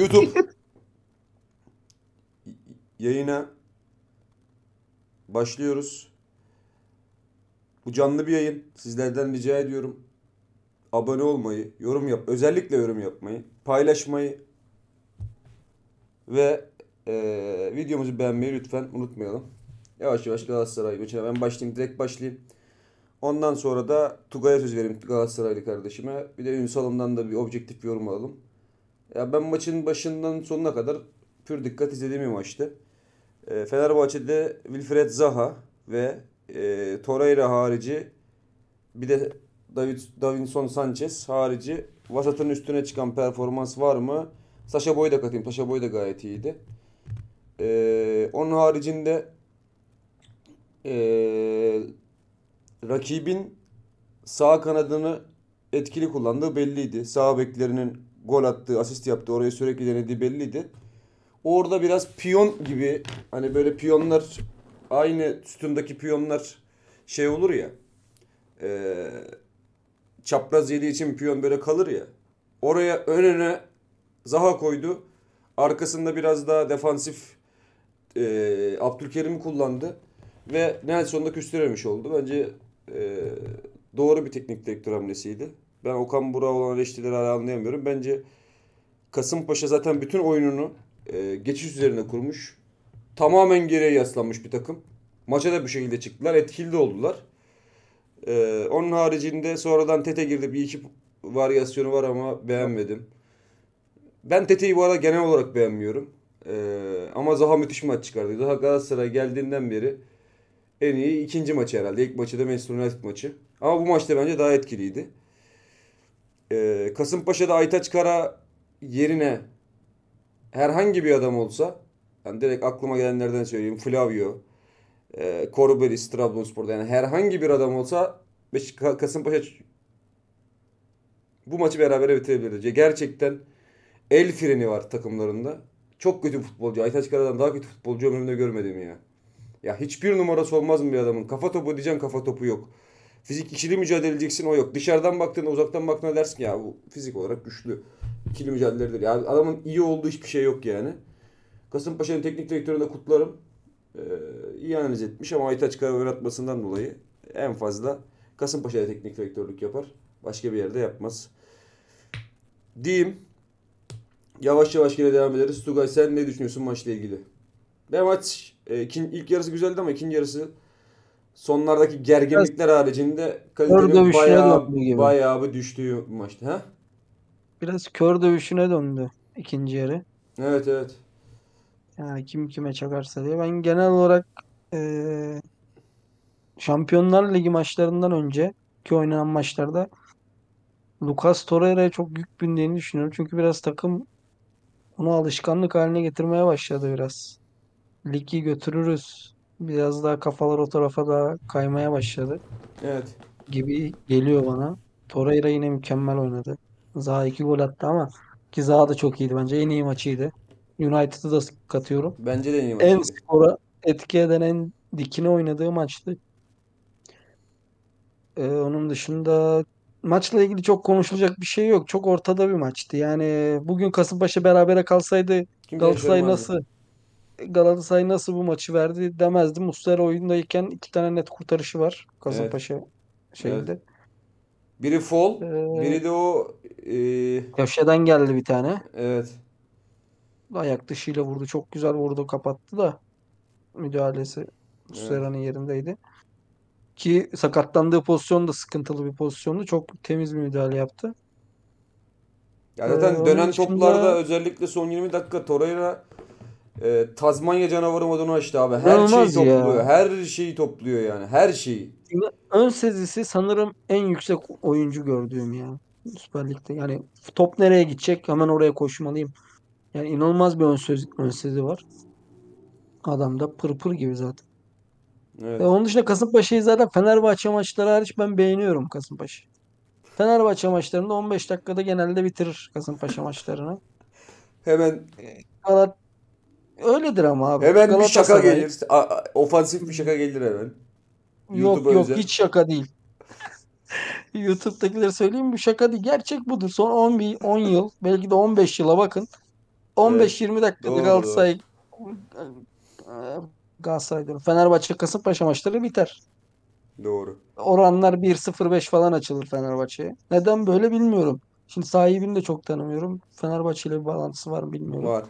YouTube yayına başlıyoruz. Bu canlı bir yayın. Sizlerden rica ediyorum. Abone olmayı, yorum yap, özellikle yorum yapmayı, paylaşmayı ve e, videomuzu beğenmeyi lütfen unutmayalım. Yavaş yavaş Galatasaray maçına ben başlayayım, direkt başlayayım. Ondan sonra da Tugay'a söz vereyim Galatasaraylı kardeşime. Bir de Ünsal'ımdan da bir objektif yorum alalım. Ya ben maçın başından sonuna kadar pür dikkat izlediğim bir maçtı. E, Fenerbahçe'de Wilfred Zaha ve e, Torreira harici bir de David Davinson Sanchez harici vasatın üstüne çıkan performans var mı? Sasha Boy'u da katayım. Sasha Boy da gayet iyiydi. Ee, onun haricinde e, rakibin sağ kanadını etkili kullandığı belliydi. Sağ beklerinin gol attı, asist yaptı, orayı sürekli denediği belliydi. Orada biraz piyon gibi hani böyle piyonlar aynı sütundaki piyonlar şey olur ya. E, çapraz yediği için piyon böyle kalır ya. Oraya önüne Zaha koydu. Arkasında biraz daha defansif e, Abdülkerim'i kullandı. Ve Nelson'da küstüremiş oldu. Bence e, doğru bir teknik direktör hamlesiydi. Ben Okan Burak'a olan eleştirileri hala anlayamıyorum. Bence Kasımpaşa zaten bütün oyununu e, geçiş üzerine kurmuş. Tamamen geriye yaslanmış bir takım. Maça da bu şekilde çıktılar. Etkili oldular. E, onun haricinde sonradan Tete girdi. Bir iki varyasyonu var ama beğenmedim. Ben Tete'yi bu arada genel olarak beğenmiyorum. E, ama Zaha müthiş maç çıkardı. Zaha Galatasaray geldiğinden beri en iyi ikinci maçı herhalde. İlk maçı da Manchester United maçı. Ama bu maçta bence daha etkiliydi e, Kasımpaşa'da Aytaç Kara yerine herhangi bir adam olsa yani direkt aklıma gelenlerden söyleyeyim Flavio, e, Korubelis Trabzonspor'da yani herhangi bir adam olsa Beşiktaş Kasımpaşa bu maçı beraber bitirebilirdi. Gerçekten el freni var takımlarında. Çok kötü futbolcu. Aytaç Kara'dan daha kötü futbolcu ömrümde görmedim ya. Ya hiçbir numarası olmaz mı bir adamın? Kafa topu diyeceğim kafa topu yok. Fizik ikili mücadele edeceksin o yok. Dışarıdan baktığında uzaktan baktığında dersin ki ya bu fizik olarak güçlü. İkili mücadeledir. Yani adamın iyi olduğu hiçbir şey yok yani. Kasımpaşa'nın teknik direktörüne kutlarım. Ee, iyi analiz etmiş ama Aytaç Karaver atmasından dolayı en fazla Kasımpaşa'ya teknik direktörlük yapar. Başka bir yerde yapmaz. Diyeyim. Yavaş yavaş yine devam ederiz. Tugay sen ne düşünüyorsun maçla ilgili? Ve maç e, ilk yarısı güzeldi ama ikinci yarısı sonlardaki gerginlikler haricinde kalitenin bayağı, bayağı bir düştüğü maçtı. Ha? Biraz kör dövüşüne döndü ikinci yarı. Evet evet. Yani kim kime çakarsa diye. Ben genel olarak ee, Şampiyonlar Ligi maçlarından önce ki oynanan maçlarda Lucas Torreira'ya çok yük bindiğini düşünüyorum. Çünkü biraz takım onu alışkanlık haline getirmeye başladı biraz. Ligi götürürüz biraz daha kafalar o tarafa da kaymaya başladı Evet. gibi geliyor bana. Torreira yine mükemmel oynadı. Zaha iki gol attı ama ki Zaha da çok iyiydi bence. En iyi maçıydı. United'ı da katıyorum. Bence de en iyi maç. En skora etki eden en dikine oynadığı maçtı. Ee, onun dışında maçla ilgili çok konuşulacak bir şey yok. Çok ortada bir maçtı. Yani bugün Kasımpaşa berabere kalsaydı Galatasaray nasıl Galatasaray nasıl bu maçı verdi demezdim. Muslera oyundayken iki tane net kurtarışı var Kasımpaşa evet. şeyinde. Evet. Biri fol, ee, biri de o e... köşeden geldi bir tane. Evet. Ayak dışıyla vurdu. Çok güzel vurdu, kapattı da müdahalesi Muslera'nın evet. yerindeydi. Ki sakatlandığı pozisyon da sıkıntılı bir pozisyondu. Çok temiz bir müdahale yaptı. Ya zaten ee, dönen toplarda özellikle son 20 dakika Torreira e, ee, Tazmanya canavarı modunu açtı abi. Her İnanılmaz şeyi ya. topluyor. Her şeyi topluyor yani. Her şeyi. Ön sezisi sanırım en yüksek oyuncu gördüğüm ya. Süper Lig'de. Yani top nereye gidecek hemen oraya koşmalıyım. Yani inanılmaz bir ön, söz, ön sezi var. Adam da pırpır pır gibi zaten. Evet. Ve onun dışında Kasımpaşa'yı zaten Fenerbahçe maçları hariç ben beğeniyorum Kasımpaşa'yı. Fenerbahçe maçlarında 15 dakikada genelde bitirir Kasımpaşa maçlarını. Hemen Galat Öyledir ama abi. Hemen bir şaka gelir. ofansif bir şaka gelir hemen. YouTube yok özel. yok hiç şaka değil. YouTube'dakileri söyleyeyim bu şaka değil. Gerçek budur. Son 10, 10 yıl belki de 15 yıla bakın. 15-20 evet, dakikada Galatasaray e, e, Galatasaray diyorum. Fenerbahçe Kasımpaşa maçları biter. Doğru. Oranlar 1-0-5 falan açılır Fenerbahçe'ye. Neden böyle bilmiyorum. Şimdi sahibini de çok tanımıyorum. Fenerbahçe ile bir bağlantısı var mı bilmiyorum. Var.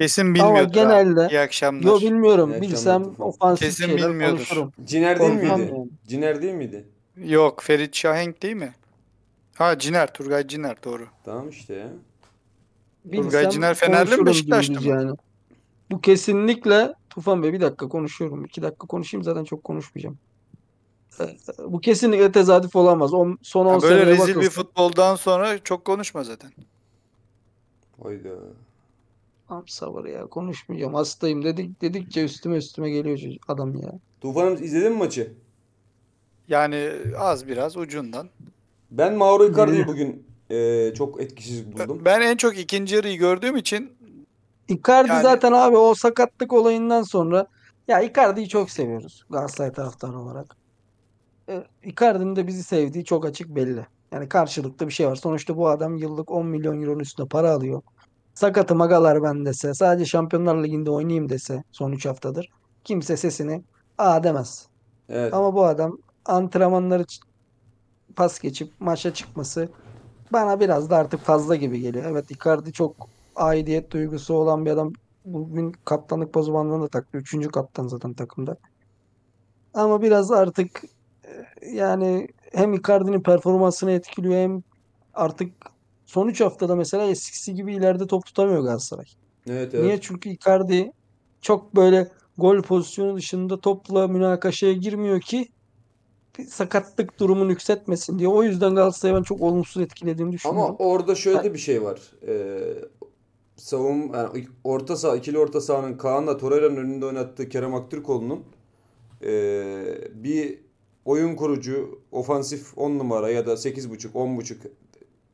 Kesin Ama bilmiyordur abi. genelde İyi akşamlar. Yo bilmiyorum. İyi Bilsem akşamlar. ofansif Kesin şeyler bilmiyordur. konuşurum. Ciner değil Korkmam miydi? yani. Ciner değil miydi? Yok Ferit Şahenk değil mi? Ha Ciner Turgay Ciner doğru. Tamam işte ya. Bilsem Turgay Ciner Fenerli mi, konuşurum mı? Yani. Bu kesinlikle Tufan Bey bir dakika konuşuyorum. iki dakika konuşayım zaten çok konuşmayacağım. Ee, bu kesinlikle tezadüf olamaz. On, son 10 Ha, böyle rezil bir futboldan sonra çok konuşma zaten. Hayda. Abi sabır ya konuşmayacağım hastayım dedik dedikçe üstüme üstüme geliyor adam ya. Tufan'ım izledin mi maçı? Yani az biraz ucundan. Ben Mauro Icardi'yi bugün e, çok etkisiz buldum. Ben en çok ikinci yarıyı gördüğüm için Icardi Yani- zaten abi o sakatlık olayından sonra ya Icardi'yi çok seviyoruz Galatasaray taraftarı olarak. E, Icardi'nin de bizi sevdiği çok açık belli. Yani karşılıklı bir şey var. Sonuçta bu adam yıllık 10 milyon euronun üstüne para alıyor. Sakatım agalar ben dese, sadece Şampiyonlar Ligi'nde oynayayım dese son 3 haftadır kimse sesini a demez. Evet. Ama bu adam antrenmanları pas geçip maça çıkması bana biraz da artık fazla gibi geliyor. Evet Icardi çok aidiyet duygusu olan bir adam. Bugün kaptanlık pozmanlığını da taktı. Üçüncü kaptan zaten takımda. Ama biraz artık e, yani hem Icardi'nin performansını etkiliyor hem artık Son 3 haftada mesela eskisi gibi ileride top tutamıyor Galatasaray. Evet, evet. Niye? Çünkü Icardi çok böyle gol pozisyonu dışında topla münakaşaya girmiyor ki sakatlık durumunu yükseltmesin diye. O yüzden Galatasaray'ı ben çok olumsuz etkilediğimi düşünüyorum. Ama orada şöyle de bir şey var. Ee, savun yani orta saha ikili orta sahanın Kaan'la Torreira'nın önünde oynattığı Kerem Aktürkoğlu'nun e, bir oyun kurucu ofansif 10 numara ya da 8.5 10.5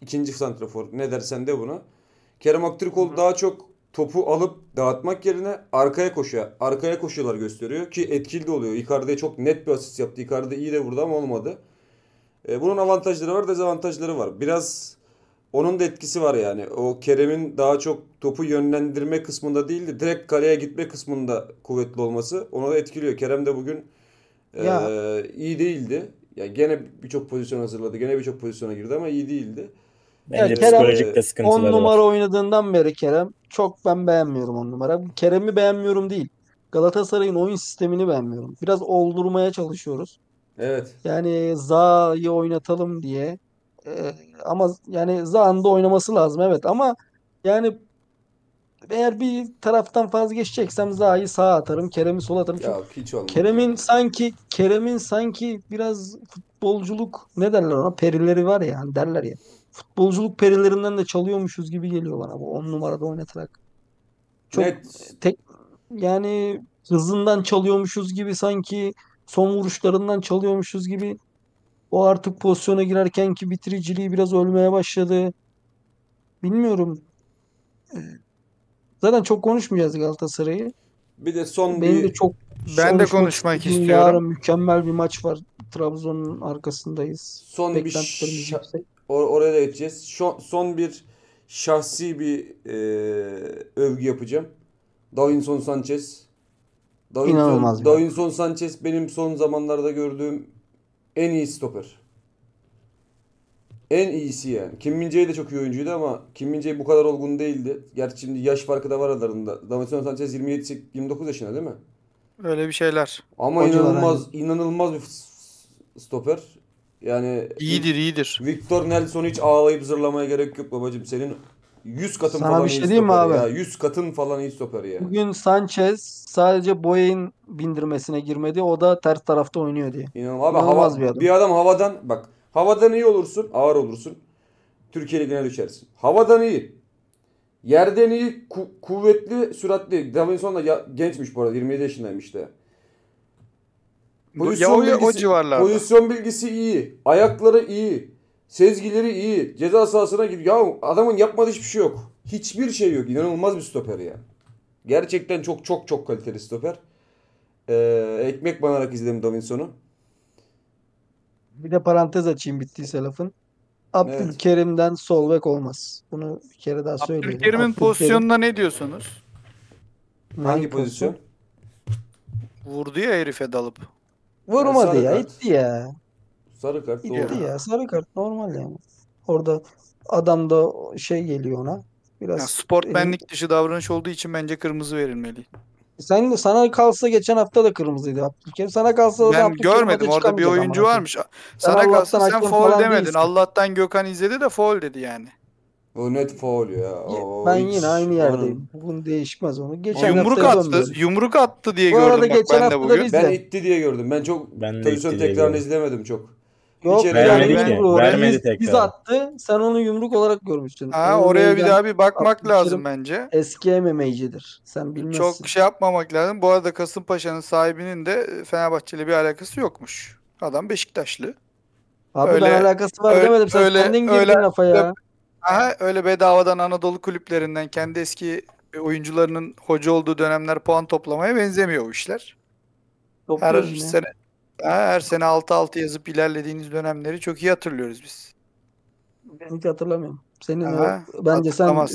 ikinci santrafor ne dersen de buna. Kerem Aktürkoğlu Hı. daha çok topu alıp dağıtmak yerine arkaya koşuyor. Arkaya koşuyorlar gösteriyor ki etkili de oluyor. Icardi'ye çok net bir asist yaptı. Icardi iyi de burada ama olmadı. E, bunun avantajları var, dezavantajları var. Biraz onun da etkisi var yani. O Kerem'in daha çok topu yönlendirme kısmında değil de direkt kaleye gitme kısmında kuvvetli olması onu da etkiliyor. Kerem de bugün e, ya. e, iyi değildi. Ya yani gene birçok pozisyon hazırladı. Gene birçok pozisyona girdi ama iyi değildi. Bence ya Kerem, psikolojik de sıkıntıları 10 numara var. oynadığından beri Kerem çok ben beğenmiyorum 10 numara. Kerem'i beğenmiyorum değil. Galatasaray'ın oyun sistemini beğenmiyorum. Biraz oldurmaya çalışıyoruz. Evet. Yani Za'yı oynatalım diye. Ee, ama yani Za'nın da oynaması lazım evet ama yani eğer bir taraftan vazgeçeceksem za'yı sağa atarım, Kerem'i sola atarım. Ya, hiç Kerem'in sanki Kerem'in sanki biraz futbolculuk ne derler ona perileri var ya hani derler ya futbolculuk perilerinden de çalıyormuşuz gibi geliyor bana bu 10 numarada oynatarak. Çok Net. tek yani hızından çalıyormuşuz gibi sanki son vuruşlarından çalıyormuşuz gibi o artık pozisyona girerken ki bitiriciliği biraz ölmeye başladı. Bilmiyorum. Ee, zaten çok konuşmayacağız Galatasaray'ı. Bir de son Benim bir... de çok ben de konuşmak istiyorum. Yarın mükemmel bir maç var. Trabzon'un arkasındayız. Son bir şa- Or oraya da geçeceğiz. Şu son bir şahsi bir e, övgü yapacağım. Davinson Sanchez. Davinson, İnanılmaz. Davinson Sanchez benim son zamanlarda gördüğüm en iyi stoper. En iyisi yani. Kim min de çok iyi oyuncuydu ama Kim min bu kadar olgun değildi. Gerçi şimdi yaş farkı da var aralarında. Davinson Sanchez 27 29 yaşında değil mi? Öyle bir şeyler. Ama Hocalar inanılmaz aynı. inanılmaz bir stoper. Yani iyidir iyidir. Victor Nelson hiç ağlayıp zırlamaya gerek yok babacım. Senin 100 katın Sana falan bir şey mi abi? Ya. 100 katın falan iyi stoper ya. Bugün Sanchez sadece Boye'in bindirmesine girmedi. O da ters tarafta oynuyor diye. İnanın abi hava, bir, adam. bir adam havadan bak havadan iyi olursun ağır olursun. Türkiye Ligi'ne düşersin. Havadan iyi. Yerden iyi ku- kuvvetli süratli. Davinson Davinson'la gençmiş bu arada 27 yaşındaymış da. İşte. Pozisyon ya o, bilgisi, o civarlarda. Pozisyon bilgisi iyi. Ayakları iyi. Sezgileri iyi. Ceza sahasına gir. Ya adamın yapmadığı hiçbir şey yok. Hiçbir şey yok. İnanılmaz bir stoper ya. Gerçekten çok çok çok kaliteli stoper. Ee, ekmek banarak izledim Davinson'u. Bir de parantez açayım bittiyse lafın. Abdülkerim'den evet. sol bek olmaz. Bunu bir kere daha söyleyeyim. Abdülkerim'in Abdülkerim... pozisyonuna ne diyorsunuz? Hangi, pozisyon? pozisyon? Vurdu ya herife dalıp. Vurmadı ya. Kart. itti ya. Sarı kart doğru. İtti ya. Sarı kart normal yani. Orada adam da şey geliyor ona. Biraz ya, sport elin... benlik dışı davranış olduğu için bence kırmızı verilmeli. Sen sana kalsa geçen hafta da kırmızıydı Abdülkerim. Sana kalsa ben Abdülkerim görmedim orada bir oyuncu varmış. Sana kalsa sen foul demedin. Değilsin. Allah'tan Gökhan izledi de foul dedi yani. O net faul ya. Oo, ben hiç... yine aynı yerdeyim. Onun... Bugün değişmez onu. Geçen o yumruk attı. Dönmüyorum. Yumruk attı diye bu gördüm arada bak geçen ben de bugün. Ben itti diye gördüm. Ben çok televizyon tekrarını izlemedim çok. Yok İçeri vermedi yani, ki. Vermedi tekrar. Biz attı. Sen onu yumruk olarak görmüşsün. Ha, onu oraya bir daha bir bakmak lazım bence. Eski MMA'cidir. Sen bilmezsin. Çok şey yapmamak lazım. Bu arada Kasımpaşa'nın sahibinin de Fenerbahçe'yle bir alakası yokmuş. Adam Beşiktaşlı. Abi öyle, alakası var öyle, demedim. Sen öyle, kendin girdin öyle, lafa ya. Aha, öyle bedavadan Anadolu kulüplerinden kendi eski e, oyuncularının hoca olduğu dönemler puan toplamaya benzemiyor o işler. her yine. sene her sene 6-6 yazıp ilerlediğiniz dönemleri çok iyi hatırlıyoruz biz. Ben hiç hatırlamıyorum. Senin Aha, bence sen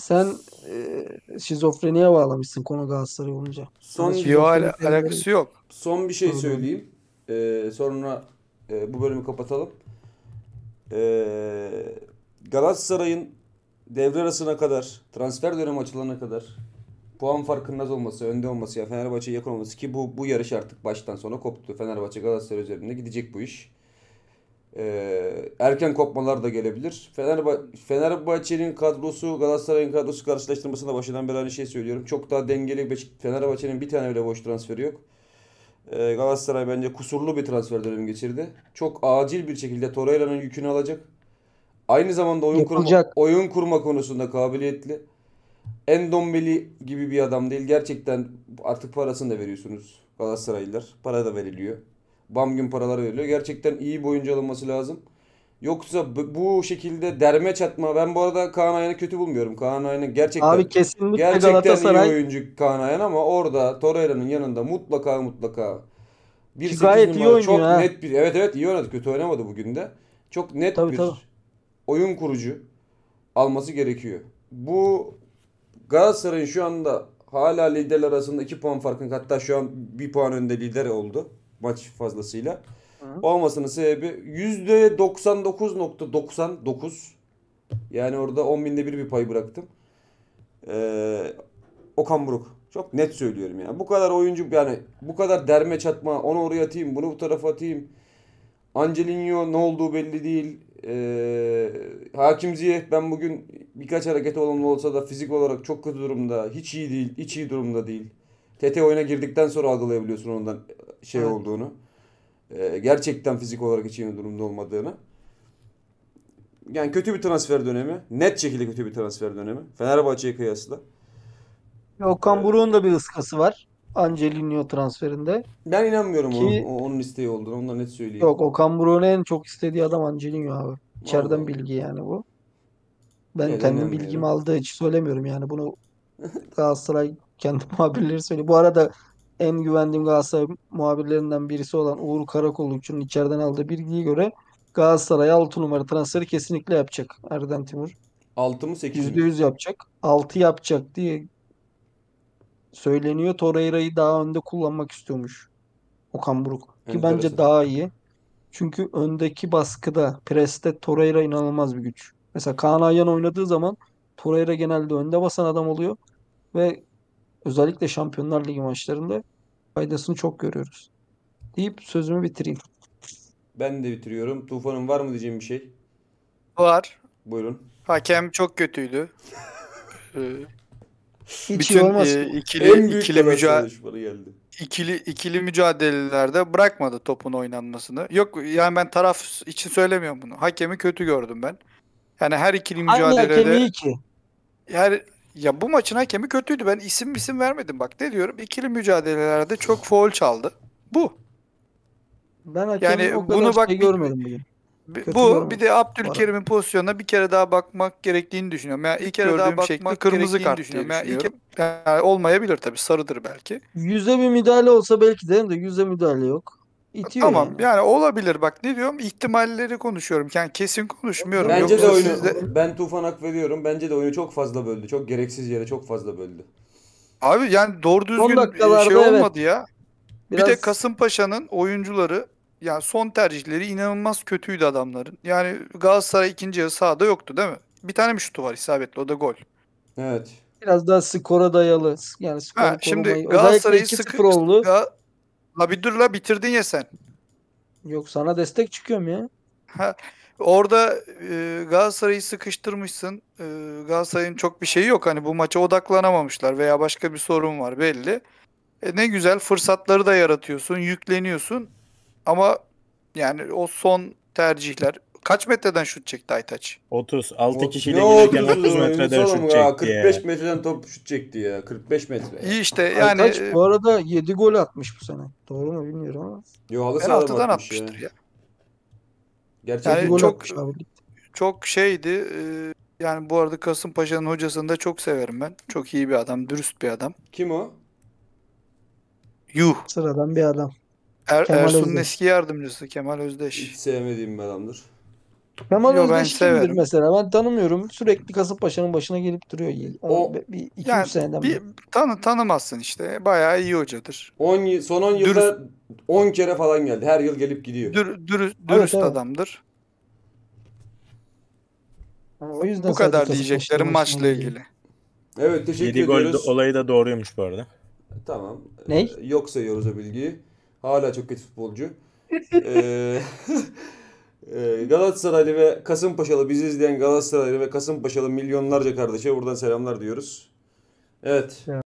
sen e, şizofreniye bağlamışsın konu Galatasaray olunca. Son Yo, al- alakası yok. Son bir şey söyleyeyim. Ee, sonra e, bu bölümü kapatalım. Ee, Galatasaray'ın devre arasına kadar, transfer dönemi açılana kadar puan farkının az olması, önde olması ya Fenerbahçe'ye yakın olması ki bu bu yarış artık baştan sona koptu. Fenerbahçe Galatasaray üzerinde gidecek bu iş. Ee, erken kopmalar da gelebilir. Fenerba Fenerbahçe'nin kadrosu Galatasaray'ın kadrosu karşılaştırmasında başından beri aynı şey söylüyorum. Çok daha dengeli. Fenerbahçe'nin bir tane bile boş transferi yok. Ee, Galatasaray bence kusurlu bir transfer dönemi geçirdi. Çok acil bir şekilde Torreira'nın yükünü alacak. Aynı zamanda oyun kurma, oyun kurma konusunda kabiliyetli. En gibi bir adam değil. Gerçekten artık parasını da veriyorsunuz Galatasaraylılar. Para da veriliyor. Bam gün paralar veriliyor. Gerçekten iyi bir oyuncu alınması lazım. Yoksa bu şekilde derme çatma. Ben bu arada Kaan Ayhan'ı kötü bulmuyorum. Kaan Ayhan'ı gerçekten Abi kesinlikle gerçekten iyi oyuncu Kaan Ayhan ama orada Torreira'nın yanında mutlaka mutlaka bir gayet iyi oynuyor çok ha. net bir evet evet iyi oynadı kötü oynamadı bugün de. Çok net tabii, bir tabii oyun kurucu alması gerekiyor. Bu Galatasaray'ın şu anda hala lider arasında 2 puan farkın hatta şu an 1 puan önde lider oldu maç fazlasıyla. Hı. Olmasının sebebi %99.99 yani orada 10 binde bir bir pay bıraktım. Ee, Okan Buruk. Çok net söylüyorum yani. Bu kadar oyuncu yani bu kadar derme çatma onu oraya atayım bunu bu tarafa atayım. Angelinho ne olduğu belli değil e, ee, Hakim Ziyeh ben bugün birkaç hareket olumlu olsa da fizik olarak çok kötü durumda. Hiç iyi değil. Hiç iyi durumda değil. TT oyuna girdikten sonra algılayabiliyorsun ondan şey evet. olduğunu. E, gerçekten fizik olarak hiç iyi durumda olmadığını. Yani kötü bir transfer dönemi. Net şekilde kötü bir transfer dönemi. Fenerbahçe'ye kıyasla. Okan ee, Buruk'un da bir ıskası var. Angelino transferinde. Ben inanmıyorum Ki, onun, onun isteği olduğunu. Ondan net söyleyeyim. Yok Okan Buruk'un en çok istediği adam Angelino abi. Vallahi. İçeriden bilgi yani bu. Ben evet, kendim bilgimi aldığı için söylemiyorum yani. Bunu Galatasaray kendi muhabirleri söylüyor. Bu arada en güvendiğim Galatasaray muhabirlerinden birisi olan Uğur Karakolukçu'nun içeriden aldığı bilgiye göre Galatasaray 6 numara transferi kesinlikle yapacak Erden Timur. 6 mı 8 mi? %100 yapacak. 6 yapacak diye söyleniyor. Torreira'yı daha önde kullanmak istiyormuş Okan Buruk. Ki bence daha iyi. Çünkü öndeki baskıda, preste Torreira inanılmaz bir güç. Mesela Kaan Ayhan oynadığı zaman Torreira genelde önde basan adam oluyor ve özellikle Şampiyonlar Ligi maçlarında faydasını çok görüyoruz. Deyip sözümü bitireyim. Ben de bitiriyorum. Tufan'ın var mı diyeceğim bir şey? Var. Buyurun. Hakem çok kötüydü. Hiç Bütün, olmaz. E, ikili en büyük ikili mücadele geldi. İkili ikili mücadelelerde bırakmadı topun oynanmasını. Yok yani ben taraf için söylemiyorum bunu. Hakemi kötü gördüm ben. Yani her ikili Hangi mücadelede Hangi ki? Her ya bu maçın hakemi kötüydü. Ben isim isim vermedim bak. Ne diyorum? İkili mücadelelerde çok foul çaldı. Bu. Ben hakemi yani o kadar bunu şey bak şey görmedim bugün. Bu bir de Abdülkerim'in pozisyonuna bir kere daha bakmak gerektiğini düşünüyorum. Yani ilk kere daha bakmak kırmızı kart düşünüyorum. Yani düşünüyorum. yani olmayabilir tabii sarıdır belki. Yüze bir müdahale olsa belki derim de yüze müdahale yok. İtiyor tamam yani. yani olabilir bak ne diyorum ihtimalleri konuşuyorum yani kesin konuşmuyorum. Bence Yoksa de oyunu sizde... ben Tufan hak veriyorum bence de oyunu çok fazla böldü çok gereksiz yere çok fazla böldü. Abi yani doğru düzgün şey olmadı evet. ya. Biraz... Bir de Kasımpaşa'nın oyuncuları yani son tercihleri inanılmaz kötüydü adamların. Yani Galatasaray ikinci yarı sahada yoktu değil mi? Bir tane mi şutu var isabetli o da gol. Evet. Biraz daha skora dayalı. Yani skor ha, şimdi Galatasaray'ı sıkı oldu. Ha, bir dur la bitirdin ya sen. Yok sana destek çıkıyorum ya. Ha, orada e, Galatasaray'ı sıkıştırmışsın. E, Galatasaray'ın çok bir şeyi yok. Hani bu maça odaklanamamışlar veya başka bir sorun var belli. E, ne güzel fırsatları da yaratıyorsun, yükleniyorsun. Ama yani o son tercihler kaç metreden şut çekti Aytaç? 30. 6 kişiyle gelirken 30 metreden şut çekti. Ya. 45 metreden top şut çekti ya. 45 metre. İyi işte yani. Aytaç bu arada 7 gol atmış bu sene. Doğru mu bilmiyorum ama. Yo halı sahadan atmıştır ya. ya. Gerçekten yani çok çok şeydi. E, yani bu arada Kasımpaşa'nın hocasını da çok severim ben. Çok iyi bir adam, dürüst bir adam. Kim o? Yuh. Sıradan bir adam. Er, Kemal Ersun'un Özdeş. eski yardımcısı Kemal Özdeş. Hiç sevmediğim bir adamdır. Kemal Yo, Özdeş kimdir mesela? Ben tanımıyorum. Sürekli Kasımpaşa'nın başına gelip duruyor. O, O- bir, iki, Yani seneden bir, bir tanı, tanımazsın işte. Bayağı iyi hocadır. 10 son 10 yılda 10 kere falan geldi. Her yıl gelip gidiyor. Dür, dürüst, dürüst evet. adamdır. O yüzden Bu kadar diyeceklerim maçla ilgili. Evet teşekkür 7 gol olayı da doğruymuş bu arada. Tamam. Ney? Yok sayıyoruz o bilgiyi. Hala çok kötü futbolcu. Ee, e, Galatasaraylı ve Kasımpaşalı bizi izleyen Galatasaraylı ve Kasımpaşalı milyonlarca kardeşe buradan selamlar diyoruz. Evet. evet.